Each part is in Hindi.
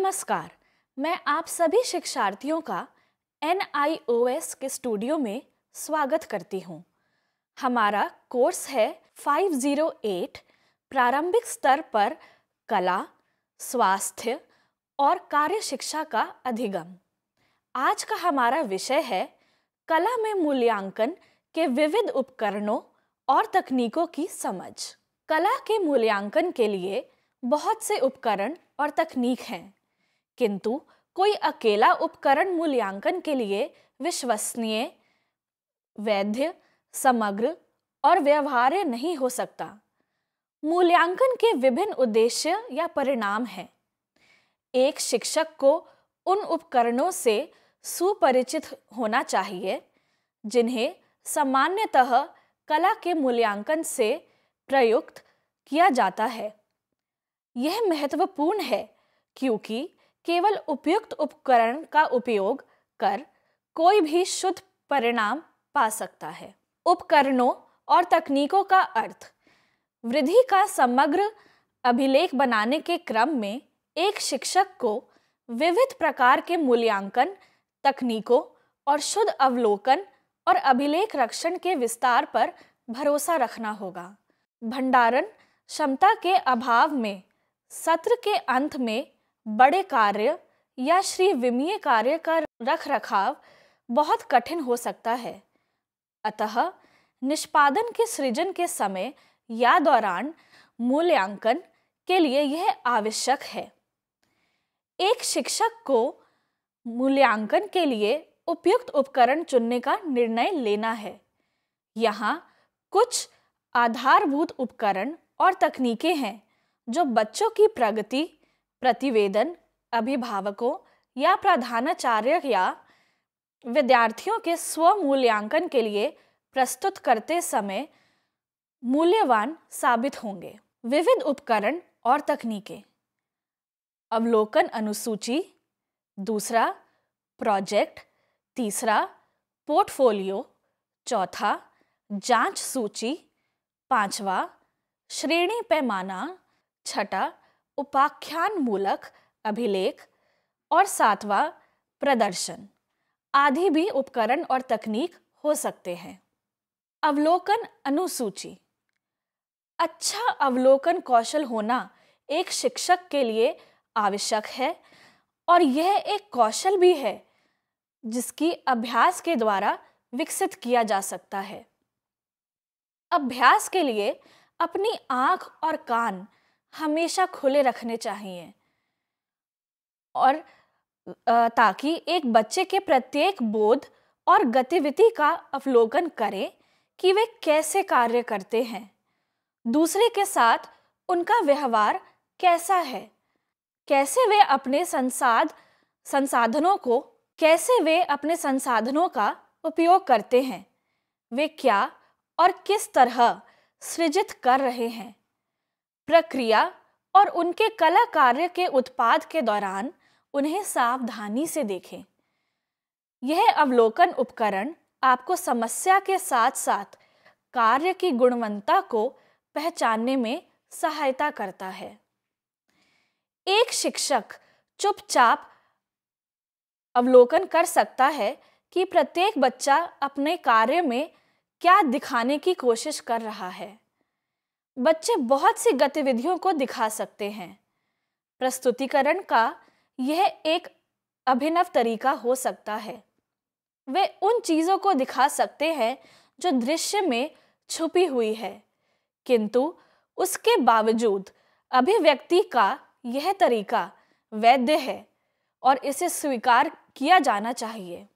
नमस्कार मैं आप सभी शिक्षार्थियों का एन के स्टूडियो में स्वागत करती हूँ हमारा कोर्स है 508 प्रारंभिक स्तर पर कला स्वास्थ्य और कार्य शिक्षा का अधिगम आज का हमारा विषय है कला में मूल्यांकन के विविध उपकरणों और तकनीकों की समझ कला के मूल्यांकन के लिए बहुत से उपकरण और तकनीक हैं किंतु कोई अकेला उपकरण मूल्यांकन के लिए विश्वसनीय वैध समग्र और व्यवहार्य नहीं हो सकता मूल्यांकन के विभिन्न उद्देश्य या परिणाम हैं एक शिक्षक को उन उपकरणों से सुपरिचित होना चाहिए जिन्हें सामान्यतः कला के मूल्यांकन से प्रयुक्त किया जाता है यह महत्वपूर्ण है क्योंकि केवल उपयुक्त उपकरण का उपयोग कर कोई भी शुद्ध परिणाम पा सकता है उपकरणों और तकनीकों का अर्थ वृद्धि का समग्र अभिलेख बनाने के क्रम में एक शिक्षक को विविध प्रकार के मूल्यांकन तकनीकों और शुद्ध अवलोकन और अभिलेख रक्षण के विस्तार पर भरोसा रखना होगा भंडारण क्षमता के अभाव में सत्र के अंत में बड़े कार्य या श्री विमीय कार्य का रख रखाव बहुत कठिन हो सकता है अतः निष्पादन के सृजन के समय या दौरान मूल्यांकन के लिए यह आवश्यक है एक शिक्षक को मूल्यांकन के लिए उपयुक्त उपकरण चुनने का निर्णय लेना है यहाँ कुछ आधारभूत उपकरण और तकनीकें हैं जो बच्चों की प्रगति प्रतिवेदन अभिभावकों या प्रधानाचार्य या विद्यार्थियों के स्व मूल्यांकन के लिए प्रस्तुत करते समय मूल्यवान साबित होंगे विविध उपकरण और तकनीकें अवलोकन अनुसूची दूसरा प्रोजेक्ट तीसरा पोर्टफोलियो चौथा जांच सूची पांचवा श्रेणी पैमाना छठा उपाख्यान मूलक अभिलेख और सातवां प्रदर्शन आदि भी उपकरण और तकनीक हो सकते हैं अवलोकन अनुसूची अच्छा अवलोकन कौशल होना एक शिक्षक के लिए आवश्यक है और यह एक कौशल भी है जिसकी अभ्यास के द्वारा विकसित किया जा सकता है अभ्यास के लिए अपनी आंख और कान हमेशा खुले रखने चाहिए और ताकि एक बच्चे के प्रत्येक बोध और गतिविधि का अवलोकन करें कि वे कैसे कार्य करते हैं दूसरे के साथ उनका व्यवहार कैसा है कैसे वे अपने संसाध संसाधनों को कैसे वे अपने संसाधनों का उपयोग करते हैं वे क्या और किस तरह सृजित कर रहे हैं प्रक्रिया और उनके कला कार्य के उत्पाद के दौरान उन्हें सावधानी से देखें यह अवलोकन उपकरण आपको समस्या के साथ साथ कार्य की गुणवत्ता को पहचानने में सहायता करता है एक शिक्षक चुपचाप अवलोकन कर सकता है कि प्रत्येक बच्चा अपने कार्य में क्या दिखाने की कोशिश कर रहा है बच्चे बहुत सी गतिविधियों को दिखा सकते हैं प्रस्तुतिकरण का यह एक अभिनव तरीका हो सकता है वे उन चीज़ों को दिखा सकते हैं जो दृश्य में छुपी हुई है किंतु उसके बावजूद अभिव्यक्ति का यह तरीका वैध है और इसे स्वीकार किया जाना चाहिए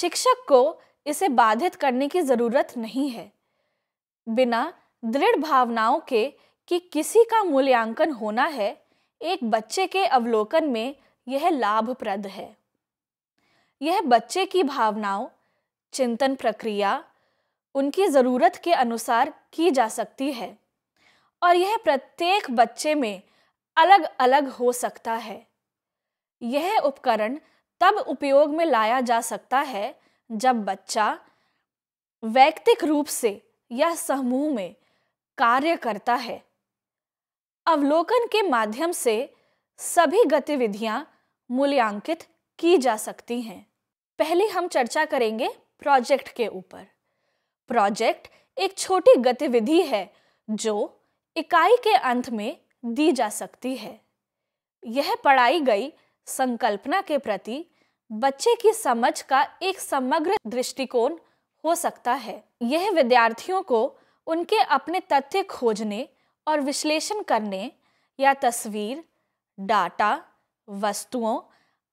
शिक्षक को इसे बाधित करने की ज़रूरत नहीं है बिना दृढ़ भावनाओं के कि किसी का मूल्यांकन होना है एक बच्चे के अवलोकन में यह लाभप्रद है यह बच्चे की भावनाओं चिंतन प्रक्रिया उनकी ज़रूरत के अनुसार की जा सकती है और यह प्रत्येक बच्चे में अलग अलग हो सकता है यह उपकरण तब उपयोग में लाया जा सकता है जब बच्चा व्यक्तिक रूप से या समूह में कार्य करता है अवलोकन के माध्यम से सभी गतिविधियां मूल्यांकित की जा सकती हैं पहले हम चर्चा करेंगे प्रोजेक्ट के ऊपर प्रोजेक्ट एक छोटी गतिविधि है जो इकाई के अंत में दी जा सकती है यह पढ़ाई गई संकल्पना के प्रति बच्चे की समझ का एक समग्र दृष्टिकोण हो सकता है यह विद्यार्थियों को उनके अपने तथ्य खोजने और विश्लेषण करने या तस्वीर डाटा वस्तुओं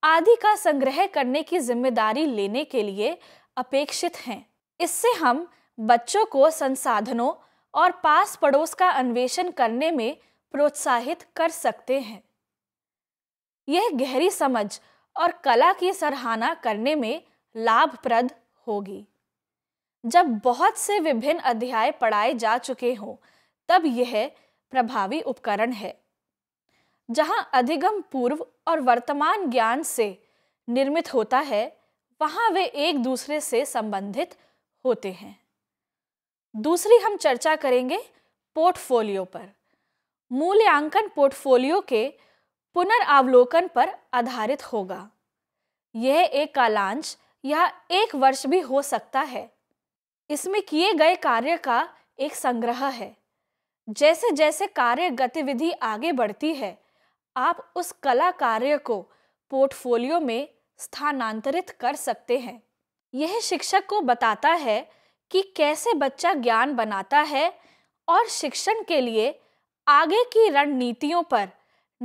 आदि का संग्रह करने की जिम्मेदारी लेने के लिए अपेक्षित हैं इससे हम बच्चों को संसाधनों और पास पड़ोस का अन्वेषण करने में प्रोत्साहित कर सकते हैं यह गहरी समझ और कला की सराहना करने में लाभप्रद होगी जब बहुत से विभिन्न अध्याय पढ़ाए जा चुके हों तब यह प्रभावी उपकरण है जहाँ अधिगम पूर्व और वर्तमान ज्ञान से निर्मित होता है वहाँ वे एक दूसरे से संबंधित होते हैं दूसरी हम चर्चा करेंगे पोर्टफोलियो पर मूल्यांकन पोर्टफोलियो के पुनरावलोकन पर आधारित होगा यह एक कालांश या एक वर्ष भी हो सकता है इसमें किए गए कार्य का एक संग्रह है जैसे जैसे कार्य गतिविधि आगे बढ़ती है आप उस कला कार्य को पोर्टफोलियो में स्थानांतरित कर सकते हैं यह शिक्षक को बताता है कि कैसे बच्चा ज्ञान बनाता है और शिक्षण के लिए आगे की रणनीतियों पर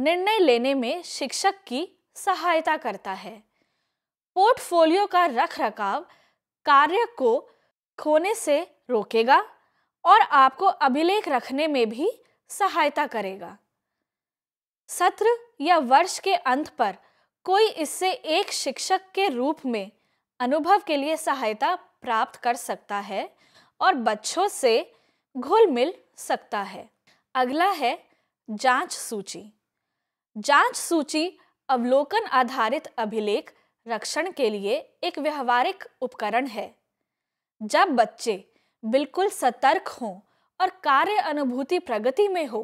निर्णय लेने में शिक्षक की सहायता करता है पोर्टफोलियो का रख रखाव कार्य को खोने से रोकेगा और आपको अभिलेख रखने में भी सहायता करेगा सत्र या वर्ष के अंत पर कोई इससे एक शिक्षक के रूप में अनुभव के लिए सहायता प्राप्त कर सकता है और बच्चों से घुल मिल सकता है अगला है जांच सूची जांच सूची अवलोकन आधारित अभिलेख रक्षण के लिए एक व्यवहारिक उपकरण है जब बच्चे बिल्कुल सतर्क हों और कार्य अनुभूति प्रगति में हो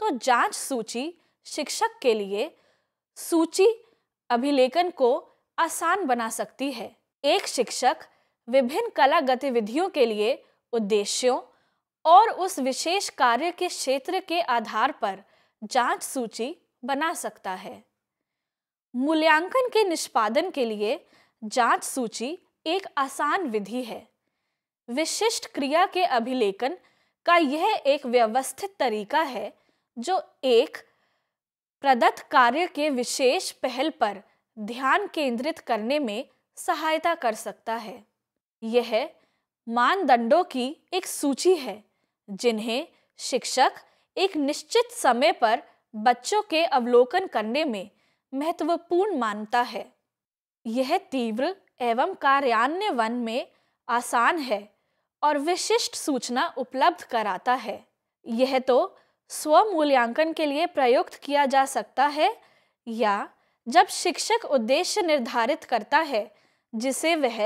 तो जांच सूची शिक्षक के लिए सूची अभिलेखन को आसान बना सकती है एक शिक्षक विभिन्न कला गतिविधियों के लिए उद्देश्यों और उस विशेष कार्य के क्षेत्र के आधार पर जांच सूची बना सकता है मूल्यांकन के निष्पादन के लिए जांच सूची एक आसान विधि है विशिष्ट क्रिया के अभिलेखन का यह एक व्यवस्थित तरीका है जो एक प्रदत्त कार्य के विशेष पहल पर ध्यान केंद्रित करने में सहायता कर सकता है यह मानदंडों की एक सूची है जिन्हें शिक्षक एक निश्चित समय पर बच्चों के अवलोकन करने में महत्वपूर्ण मानता है यह तीव्र एवं कार्यान्वयन में आसान है और विशिष्ट सूचना उपलब्ध कराता है यह तो स्व मूल्यांकन के लिए प्रयुक्त किया जा सकता है या जब शिक्षक उद्देश्य निर्धारित करता है जिसे वह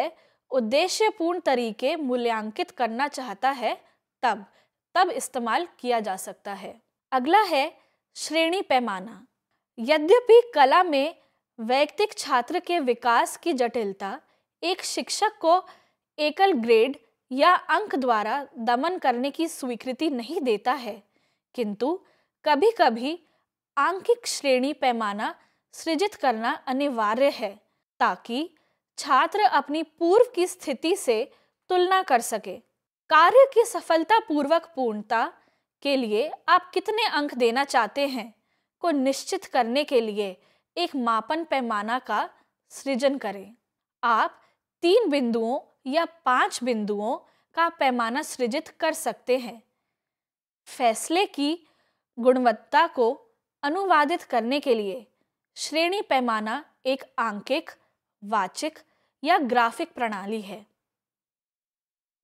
उद्देश्यपूर्ण तरीके मूल्यांकित करना चाहता है तब तब इस्तेमाल किया जा सकता है अगला है श्रेणी पैमाना यद्यपि कला में वैयक्तिक छात्र के विकास की जटिलता एक शिक्षक को एकल ग्रेड या अंक द्वारा दमन करने की स्वीकृति नहीं देता है किंतु कभी कभी आंकिक श्रेणी पैमाना सृजित करना अनिवार्य है ताकि छात्र अपनी पूर्व की स्थिति से तुलना कर सके कार्य की सफलतापूर्वक पूर्णता के लिए आप कितने अंक देना चाहते हैं को निश्चित करने के लिए एक मापन पैमाना का सृजन करें आप तीन बिंदुओं या पांच बिंदुओं का पैमाना सृजित कर सकते हैं फैसले की गुणवत्ता को अनुवादित करने के लिए श्रेणी पैमाना एक आंकिक वाचिक या ग्राफिक प्रणाली है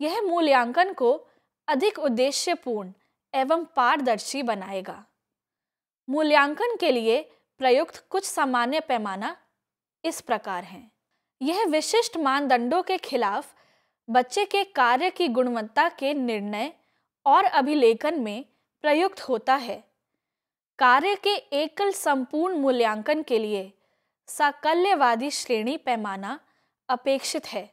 यह मूल्यांकन को अधिक उद्देश्यपूर्ण एवं पारदर्शी बनाएगा मूल्यांकन के लिए प्रयुक्त कुछ सामान्य पैमाना इस प्रकार हैं यह विशिष्ट मानदंडों के खिलाफ बच्चे के कार्य की गुणवत्ता के निर्णय और अभिलेखन में प्रयुक्त होता है कार्य के एकल संपूर्ण मूल्यांकन के लिए साकल्यवादी श्रेणी पैमाना अपेक्षित है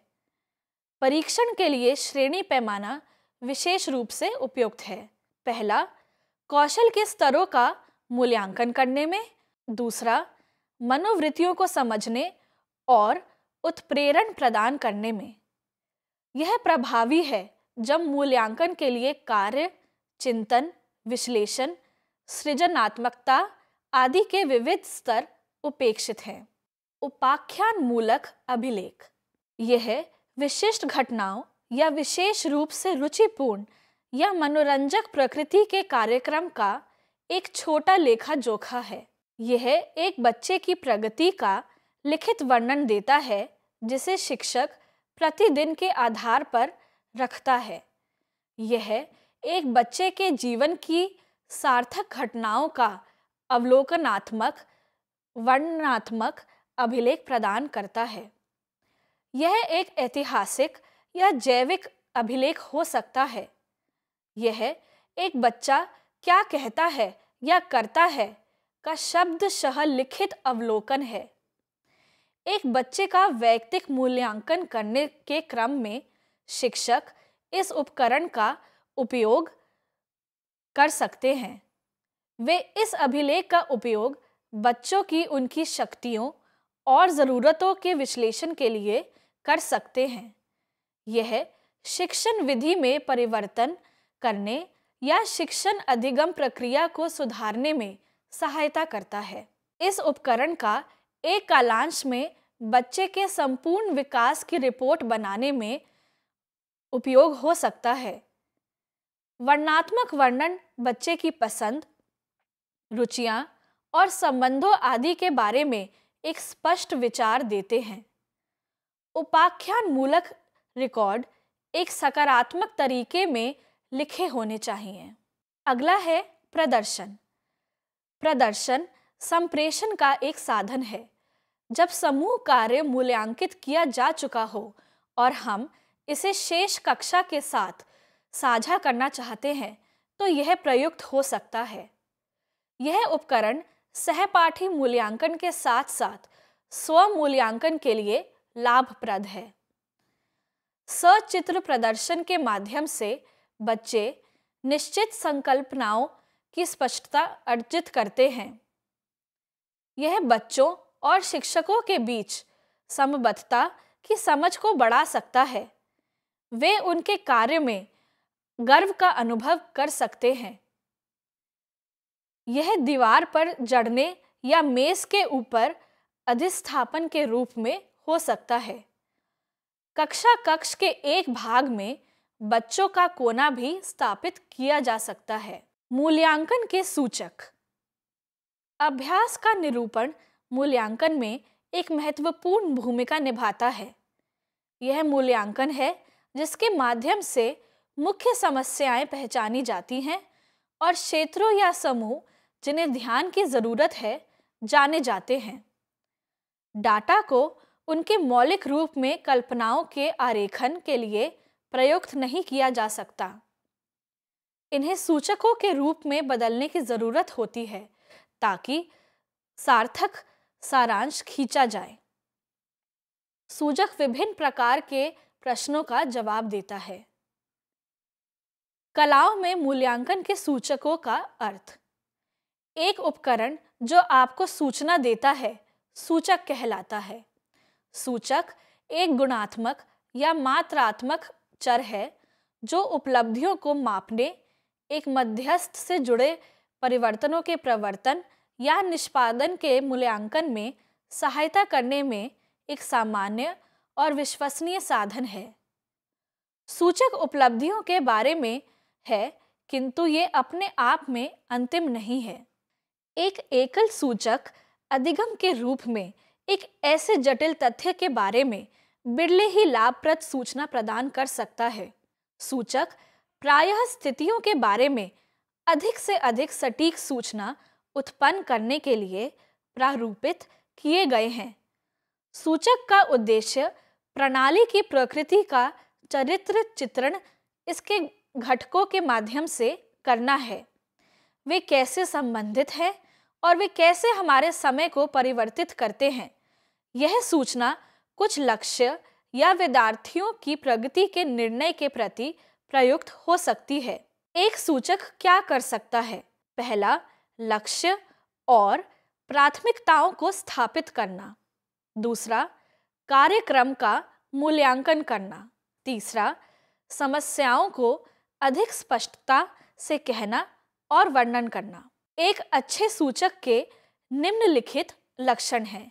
परीक्षण के लिए श्रेणी पैमाना विशेष रूप से उपयुक्त है पहला कौशल के स्तरों का मूल्यांकन करने में दूसरा मनोवृत्तियों को समझने और उत्प्रेरण प्रदान करने में यह प्रभावी है जब मूल्यांकन के लिए कार्य चिंतन विश्लेषण सृजनात्मकता आदि के विविध स्तर उपेक्षित हैं उपाख्यान मूलक अभिलेख यह विशिष्ट घटनाओं या विशेष रूप से रुचिपूर्ण या मनोरंजक प्रकृति के कार्यक्रम का एक छोटा लेखा जोखा है यह एक बच्चे की प्रगति का लिखित वर्णन देता है जिसे शिक्षक प्रतिदिन के आधार पर रखता है यह एक बच्चे के जीवन की सार्थक घटनाओं का अवलोकनात्मक वर्णनात्मक अभिलेख प्रदान करता है यह एक ऐतिहासिक या जैविक अभिलेख हो सकता है यह एक बच्चा क्या कहता है या करता है का शब्दशः लिखित अवलोकन है एक बच्चे का वैयक्तिक मूल्यांकन करने के क्रम में शिक्षक इस उपकरण का उपयोग कर सकते हैं वे इस अभिलेख का उपयोग बच्चों की उनकी शक्तियों और ज़रूरतों के विश्लेषण के लिए कर सकते हैं यह शिक्षण विधि में परिवर्तन करने या शिक्षण अधिगम प्रक्रिया को सुधारने में सहायता करता है इस उपकरण का एक कालांश में बच्चे के संपूर्ण विकास की रिपोर्ट बनाने में उपयोग हो सकता है वर्णात्मक वर्णन बच्चे की पसंद रुचियां और संबंधों आदि के बारे में एक स्पष्ट विचार देते हैं उपाख्यान मूलक रिकॉर्ड एक सकारात्मक तरीके में लिखे होने चाहिए अगला है प्रदर्शन प्रदर्शन संप्रेषण का एक साधन है जब समूह कार्य मूल्यांकित किया जा चुका हो और हम इसे शेष कक्षा के साथ साझा करना चाहते हैं तो यह प्रयुक्त हो सकता है यह उपकरण सहपाठी मूल्यांकन के साथ साथ स्व मूल्यांकन के लिए लाभप्रद है सचित्र प्रदर्शन के माध्यम से बच्चे निश्चित संकल्पनाओं की स्पष्टता अर्जित करते हैं यह बच्चों और शिक्षकों के बीच समबद्धता की समझ को बढ़ा सकता है वे उनके कार्य में गर्व का अनुभव कर सकते हैं यह दीवार पर जड़ने या मेज के ऊपर अधिस्थापन के रूप में हो सकता है कक्षा कक्ष के एक भाग में बच्चों का कोना भी स्थापित किया जा सकता है मूल्यांकन के सूचक अभ्यास का निरूपण मूल्यांकन में एक महत्वपूर्ण भूमिका निभाता है यह मूल्यांकन है जिसके माध्यम से मुख्य समस्याएं पहचानी जाती हैं और क्षेत्रों या समूह जिन्हें ध्यान की ज़रूरत है जाने जाते हैं डाटा को उनके मौलिक रूप में कल्पनाओं के आरेखन के लिए प्रयुक्त नहीं किया जा सकता इन्हें सूचकों के रूप में बदलने की ज़रूरत होती है ताकि सार्थक सारांश खींचा जाए सूजक विभिन्न प्रकार के प्रश्नों का जवाब देता है कलाओं में मूल्यांकन के सूचकों का अर्थ एक उपकरण जो आपको सूचना देता है सूचक कहलाता है सूचक एक गुणात्मक या मात्रात्मक चर है जो उपलब्धियों को मापने एक मध्यस्थ से जुड़े परिवर्तनों के प्रवर्तन या निष्पादन के मूल्यांकन में सहायता करने में एक सामान्य और विश्वसनीय साधन है सूचक उपलब्धियों के बारे में है किंतु ये अपने आप में अंतिम नहीं है एक एकल सूचक अधिगम के रूप में एक ऐसे जटिल तथ्य के बारे में बिरले ही लाभप्रद सूचना प्रदान कर सकता है सूचक प्रायः स्थितियों के बारे में अधिक से अधिक सटीक सूचना उत्पन्न करने के लिए प्रारूपित किए गए हैं सूचक का उद्देश्य प्रणाली की प्रकृति का चरित्र चित्रण इसके घटकों के माध्यम से करना है वे कैसे संबंधित हैं और वे कैसे हमारे समय को परिवर्तित करते हैं यह सूचना कुछ लक्ष्य या विद्यार्थियों की प्रगति के निर्णय के प्रति प्रयुक्त हो सकती है एक सूचक क्या कर सकता है पहला लक्ष्य और प्राथमिकताओं को स्थापित करना दूसरा कार्यक्रम का मूल्यांकन करना तीसरा समस्याओं को अधिक स्पष्टता से कहना और वर्णन करना एक अच्छे सूचक के निम्नलिखित लक्षण हैं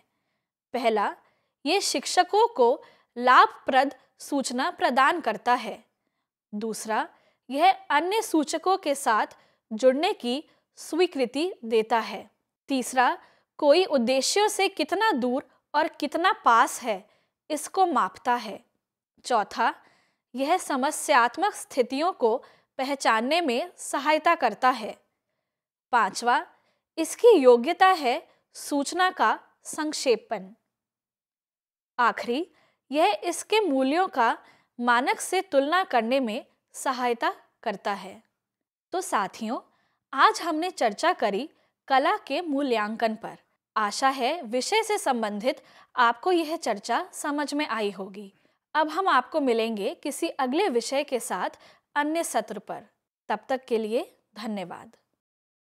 पहला ये शिक्षकों को लाभप्रद सूचना प्रदान करता है दूसरा यह अन्य सूचकों के साथ जुड़ने की स्वीकृति देता है तीसरा कोई उद्देश्यों से कितना दूर और कितना पास है इसको मापता है चौथा यह समस्यात्मक स्थितियों को पहचानने में सहायता करता है पांचवा इसकी योग्यता है सूचना का संक्षेपण आखिरी यह इसके मूल्यों का मानक से तुलना करने में सहायता करता है तो साथियों आज हमने चर्चा करी कला के मूल्यांकन पर आशा है विषय से संबंधित आपको यह चर्चा समझ में आई होगी अब हम आपको मिलेंगे किसी अगले विषय के साथ अन्य सत्र पर तब तक के लिए धन्यवाद